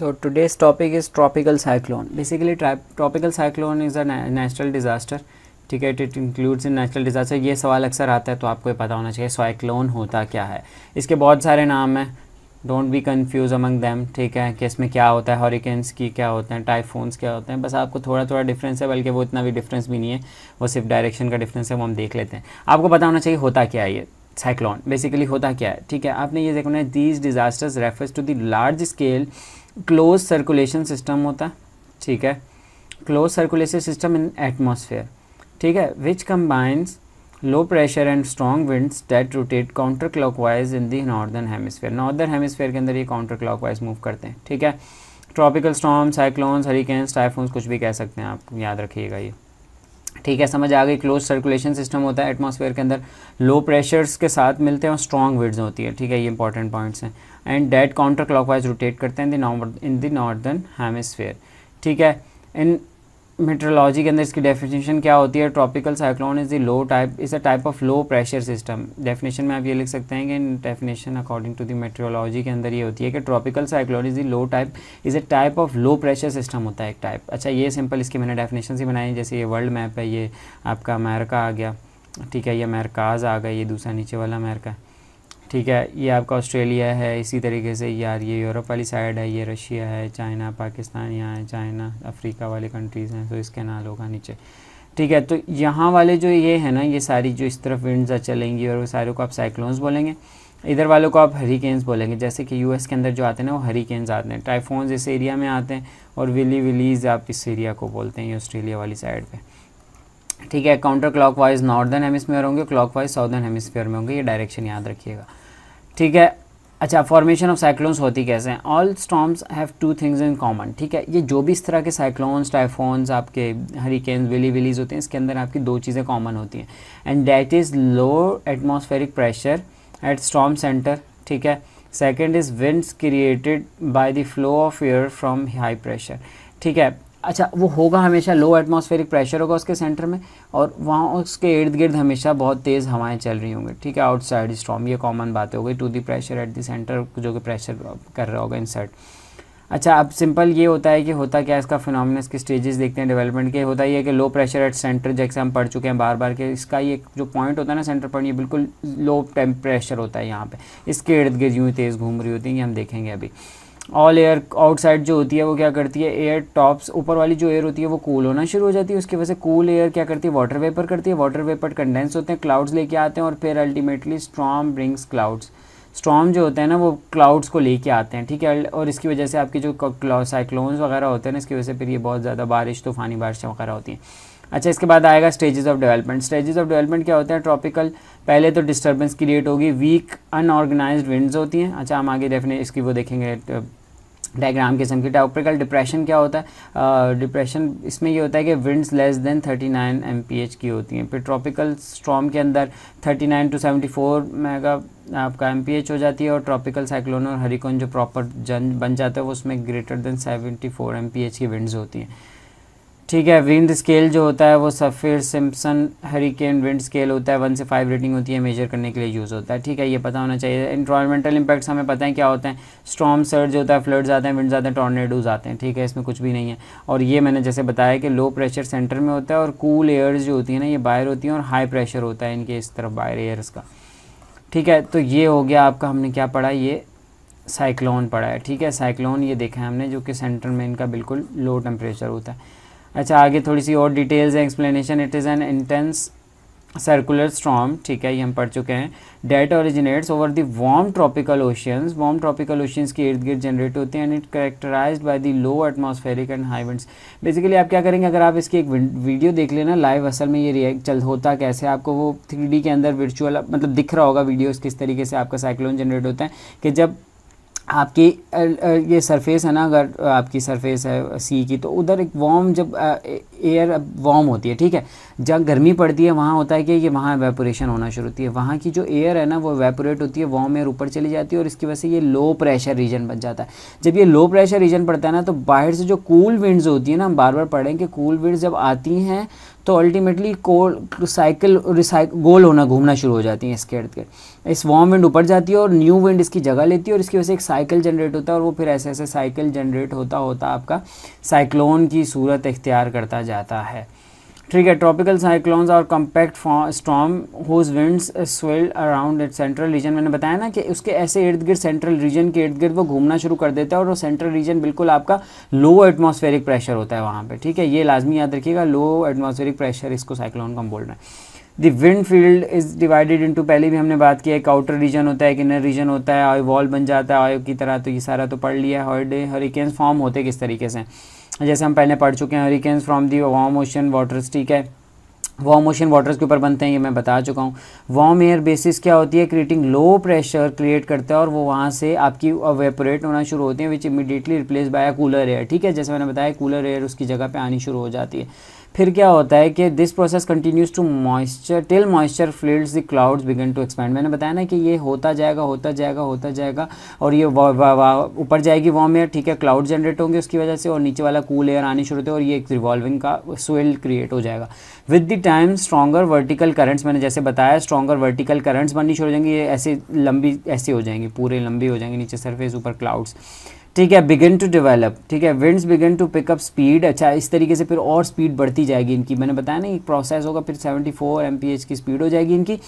So today's topic is tropical cyclone. Basically, tropical cyclone is a natural disaster. ठीक है it includes in natural disaster ये सवाल अक्सर आता है तो आपको ये पता होना चाहिए साइक्लोन होता क्या है इसके बहुत सारे नाम हैं don't be confuse among them ठीक है कि इसमें क्या होता है हॉरिकेन्स की क्या होते हैं टाइफोन्स क्या होते हैं बस आपको थोड़ा थोड़ा डिफरेंस है बल्कि वो इतना भी डिफरेंस भी नहीं है वो सिर्फ डायरेक्शन का डिफरेंस है वो हम देख लेते हैं आपको पता होना चाहिए होता क्या है ये साइक्लोन बेसिकली होता क्या है ठीक है आपने ये देखना है these disasters refers to the large scale close circulation system होता है ठीक है close circulation system in atmosphere ठीक है which combines low pressure and strong winds that rotate counter wise in the northern hemisphere northern hemisphere के अंदर ये counter wise move करते हैं ठीक है tropical storm cyclones hurricanes typhoons कुछ भी कह सकते हैं आप याद रखिएगा ये ठीक है समझ आ गई क्लोज सर्कुलेशन सिस्टम होता है एटमॉस्फेयर के अंदर लो प्रेशर्स के साथ मिलते हैं और स्ट्रॉन्ग विड्स होती है ठीक है ये इंपॉर्टेंट पॉइंट्स हैं and that counter clockwise rotate करते हैं इन द नॉर्दर्न हेमिसफेयर ठीक है इन मेट्रोलॉजी के अंदर इसकी डेफिनेशन क्या होती है tropical cyclone is the low type is a type of low pressure system definition में आप ये लिख सकते हैं कि definition according to the meteorology के अंदर ये होती है कि tropical cyclone is the low type is a type of low pressure system होता है एक टाइप अच्छा ये सिंपल इसकी मैंने डेफिनेशन ही बनाई जैसे ये वर्ल्ड मैप है ये आपका अमेरिका आ गया ठीक है ये अमेरिकाज आ गया ये दूसरा नीचे वाला अमेरिका है ठीक है ये आपका ऑस्ट्रेलिया है इसी तरीके से यार ये यूरोप वाली साइड है ये रशिया है चाइना पाकिस्तान यहाँ है चाइना अफ्रीका वाले कंट्रीज़ हैं तो इसके नाल होगा नीचे ठीक है तो यहाँ वाले जो ये है ना ये सारी जो इस तरफ विंडस चलेंगी और वो सारे को आप साइक्लोन्स बोलेंगे इधर वालों को आप हरिकेन्स बोलेंगे जैसे कि यूएस के अंदर जो आते हैं ना वो हरिकेन्स आते हैं टाइफोन्स इस एरिया में आते हैं और विली विलीज आप इस एरिया को बोलते हैं ऑस्ट्रेलिया वाली साइड पे ठीक है काउंटर क्लॉकवाइज नॉर्दर्न हेमिसफेयर होंगे क्लॉकवाइज साउदर्न हेमिसफेयर में होंगे ये डायरेक्शन याद रखिएगा ठीक है अच्छा फॉर्मेशन ऑफ साइक्लोन्स होती कैसे हैं all storms have two things in common ठीक है ये जो भी इस तरह के साइक्लोन्स टाइफोन्स आपके हरिकेन्स विली विलीज होते हैं इसके अंदर आपकी दो चीज़ें कॉमन होती हैं and that is low atmospheric pressure at storm centre ठीक है second is winds created by the flow of air from high pressure ठीक है अच्छा वो होगा हमेशा लो एटमॉस्फेरिक प्रेशर होगा उसके सेंटर में और वहाँ उसके इर्द गिर्द हमेशा बहुत तेज़ हवाएं चल रही होंगी ठीक है आउटसाइड स्ट्रॉम ये कॉमन बातें हो गई two the pressure at the centre जो कि प्रेशर कर रहा होगा इंसर्ट अच्छा अब सिंपल ये होता है कि होता क्या इसका फिनोमिनस के स्टेजेस देखते हैं डेवलपमेंट के होता ही है कि लो प्रेशर एट सेंटर जैसे हम पढ़ चुके हैं बार बार के इसका ये जो पॉइंट होता है ना सेंटर पॉइंट ये बिल्कुल लो टेम्परेचर होता है यहाँ पे इसके इर्द गिर्द यूँ तेज़ घूम रही होती है ये हम देखेंगे अभी ऑल एयर आउटसाइड जो होती है वो क्या करती है एयर टॉप्स ऊपर वाली जो एयर होती है वो कूल होना शुरू हो जाती है उसकी वजह से कूल एयर क्या करती है वाटर वेपर करती है वाटर वेपर कंडेंस होते हैं क्लाउड्स लेके आते हैं और फिर ultimately storm brings clouds storm जो होते हैं ना वो क्लाउड्स को लेके आते हैं ठीक है और इसकी वजह से आपके जो साइक्लोन्स वगैरह होते हैं ना इसकी वजह से फिर ये बहुत ज़्यादा बारिश तूफानी बारिशें वगैरह होती हैं अच्छा इसके बाद आएगा stages of development stages of development क्या होते हैं ट्रॉपिकल पहले तो डिस्टर्बेंस क्रिएट होगी वीक अनऑर्गेनाइज्ड विंड्स होती हैं अच्छा हम आगे डेफिनेट इसकी वो देखेंगे डायग्राम किस्म की टॉपिकल डिप्रेशन क्या होता है डिप्रेशन इसमें ये होता है कि विंड्स लेस देन 39 एम की होती हैं फिर ट्रॉपिकल स्ट्रॉम के अंदर 39 टू 74 मेगा आपका एम हो जाती है और ट्रॉपिकल साइक्लोन और हरिकोन जो प्रॉपर जन बन जाता है वो उसमें ग्रेटर देन 74 फोर एम की विंड्स होती हैं ठीक है विंड स्केल जो होता है वो Saffir Simpson hurricane wind scale होता है वन से फाइव रेटिंग होती है मेजर करने के लिए यूज़ होता है ठीक है ये पता होना चाहिए इन्वायरमेंटल इंपैक्ट्स हमें पता है क्या होते हैं स्ट्रॉम सर्ज होता है फ्लड्स आते हैं विंड्स आते हैं टॉर्नेडोज आते हैं ठीक है इसमें कुछ भी नहीं है और ये मैंने जैसे बताया कि लो प्रेशर सेंटर में होता है और कूल cool एयर्स जो होती है ना ये बाहर होती हैं और हाई प्रेशर होता है इनके इस तरफ बाहर एयर्स का ठीक है तो ये हो गया आपका हमने क्या पढ़ा ये साइक्लोन पढ़ा है ठीक है साइक्लोन ये देखा है हमने जो कि सेंटर में इनका बिल्कुल लो टेम्परेचर होता है अच्छा आगे थोड़ी सी और डिटेल्स है explanation it is an intense circular storm ठीक है ये हम पढ़ चुके हैं that originates over the warm tropical oceans warm tropical oceans के इर्द गिर्द जनरेट होते हैं and it characterise by the low atmospheric and high winds basically आप क्या करेंगे अगर आप इसकी एक वीडियो देख लेना लाइव असल में ये रिएक्ट चल होता कैसे आपको वो थ्री के अंदर वर्चुअल मतलब दिख रहा होगा वीडियोज़ किस तरीके से आपका साइक्लोन जनरेट होता है कि जब आपकी ये सरफेस है ना अगर आपकी सरफेस है सी की तो उधर एक वार्म जब एयर वार्म होती है ठीक है जहाँ गर्मी पड़ती है वहाँ होता है कि ये वहाँ वेपोरेशन होना शुरू होती है वहाँ की जो एयर है ना वो वेपोरेट होती है वार्म एयर ऊपर चली जाती है और इसकी वजह से ये लो प्रेशर रीजन बन जाता है जब ये लो प्रेशर रीजन पड़ता है ना तो बाहर से जो कूल विंड्स होती है ना हम बार बार पढ़ें कि कूल विंड्स जब आती हैं तो अल्टीमेटली कोल साइकिल रिसाइक गोल होना घूमना शुरू हो जाती है इसके अर्थ के इस वार्म विंड ऊपर जाती है और न्यू विंड इसकी जगह लेती है और इसकी वजह से एक साइकिल जनरेट होता है और वो फिर ऐसे ऐसे साइकिल जनरेट होता होता आपका साइक्लोन की सूरत इख्तियार करता जाता है ठीक है ट्रॉपिकल साइक्लोन्स और compact storm whose winds swell around it central region मैंने बताया ना कि उसके ऐसे इर्द गिर्द सेंट्रल रीजन के इर्द गिर्द वो घूमना शुरू कर देता है और वो सेंट्रल रीजन बिल्कुल आपका लो एटमॉस्फेरिक प्रेशर होता है वहाँ पे ठीक है ये लाजमी याद रखिएगा लो एटमॉस्फेरिक प्रेशर इसको साइक्लोन को हम बोल रहे हैं the wind field is divided into पहले भी हमने बात की एक आउटर रीजन होता है एक इनर रीजन होता है ऑय वॉल बन जाता है ऑय की तरह तो ये सारा तो पढ़ लिया है हॉर्डे हरिकेन्स फॉर्म होते किस तरीके से जैसे हम पहले पढ़ चुके हैं hurricanes from the warm ocean waters ठीक है वार्म ओशन वाटर्स के ऊपर बनते हैं ये मैं बता चुका हूँ वार्म एयर बेसिस क्या होती है क्रिएटिंग लो प्रेशर क्रिएट करता है और वो वहाँ से आपकी वेपोरेट होना शुरू होती है which immediately replace by cooler air ठीक है जैसे मैंने बताया कूलर एयर उसकी जगह पे आनी शुरू हो जाती है फिर क्या होता है कि this process continues to moisture till moisture fields the clouds begin to expand मैंने बताया ना कि ये होता जाएगा होता जाएगा होता जाएगा और ये ऊपर जाएगी वार्म एयर ठीक है क्लाउड जनरेट होंगे उसकी वजह से और नीचे वाला कूल एयर आनी शुरू होते और ये एक रिवॉल्विंग का स्वेल क्रिएट हो जाएगा with the time stronger vertical currents मैंने जैसे बताया स्ट्रॉगर वर्टिकल करंट्स बननी शुरू हो जाएंगी ये ऐसे लंबी ऐसे हो जाएंगी पूरे लंबी हो जाएंगे नीचे सरफेस ऊपर क्लाउड्स ठीक है बिगिन टू डेवलप ठीक है winds begin to pick up speed अच्छा इस तरीके से फिर और स्पीड बढ़ती जाएगी इनकी मैंने बताया ना एक प्रोसेस होगा फिर 74 फोर की स्पीड हो जाएगी इनकी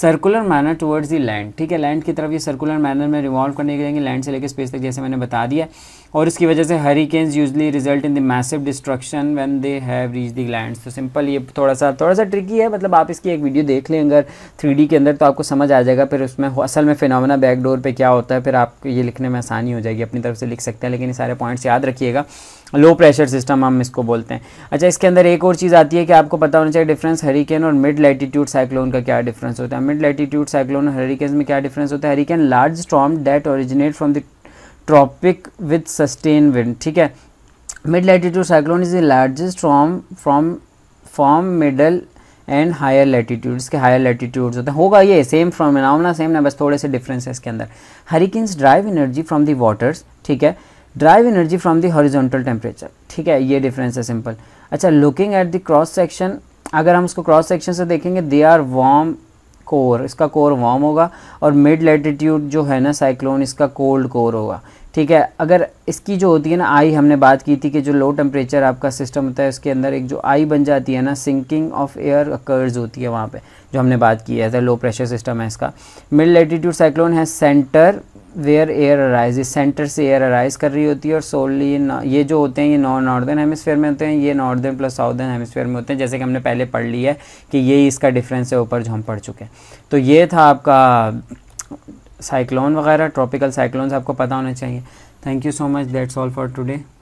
circular manner towards the land ठीक है लैंड की तरफ ये सर्कुलर मैनर में रिवॉल्व करने के जाएंगे लैंड से लेकर स्पेस तक जैसे मैंने बता दिया और इसकी वजह से hurricanes usually result in the massive destruction when they have reach the land तो सिंपल ये थोड़ा सा थोड़ा सा ट्रिकी है मतलब आप इसकी एक वीडियो देख लें अगर थ्री के अंदर तो आपको समझ आ जाएगा फिर उसमें असल में फिनोमिना बैकडोर पर क्या होता है फिर आपको ये लिखने में आसानी हो जाएगी अपनी तरफ से लिख सकते हैं लेकिन ये सारे पॉइंट्स याद रखिएगा लो प्रेशर सिस्टम हम इसको बोलते हैं अच्छा इसके अंदर एक और चीज़ आती है कि आपको पता होना चाहिए डिफरेंस हरिकेन और मिड लैटीट्यूड साइक्लोन का क्या डिफरेंस होता है मिड लैटीट्यूड साइक्लोन और हरिकेन में क्या डिफरेंस होता है hurricane large storm that originate from the tropic with sustain wind ठीक है mid latitude cyclone is the largest from from form middle and higher latitude के हायर लैटीट्यूड होते हैं होगा ये सेम फ्रॉम ना सेम ना बस थोड़े से डिफरेंस है इसके अंदर hurricanes drive energy from the waters ठीक है drive energy from the horizontal temperature ठीक है ये डिफरेंस है सिंपल अच्छा looking at the cross section अगर हम उसको क्रॉस सेक्शन से देखेंगे दे आर वार्म कोर इसका कोर वार्म होगा और मिड लेटीट्यूड जो है ना साइक्लोन इसका कोल्ड कोर होगा ठीक है अगर इसकी जो होती है ना आई हमने बात की थी कि जो लो टेम्परेचर आपका सिस्टम होता है उसके अंदर एक जो आई बन जाती है ना सिंकिंग ऑफ एयर अकर्स होती है वहाँ पे जो हमने बात की है लो प्रेशर सिस्टम है इसका मिड लेटीट्यूड साइक्लोन है centre where air arise centre से एयर अराइज कर रही होती है और सोलली ये ये जो होते हैं ये नॉन नॉर्दर्न हेमिसफेयर में होते हैं ये नॉर्दर्न प्लस साउदर्न हेमिसफेयर में होते हैं जैसे कि हमने पहले पढ़ लिया है कि ये इसका डिफरेंस है ऊपर जो हम पढ़ चुके हैं तो ये था आपका साइक्लोन वगैरह ट्रॉपिकल साइक्लोन्स आपको पता होना चाहिए thank you so much that's all for today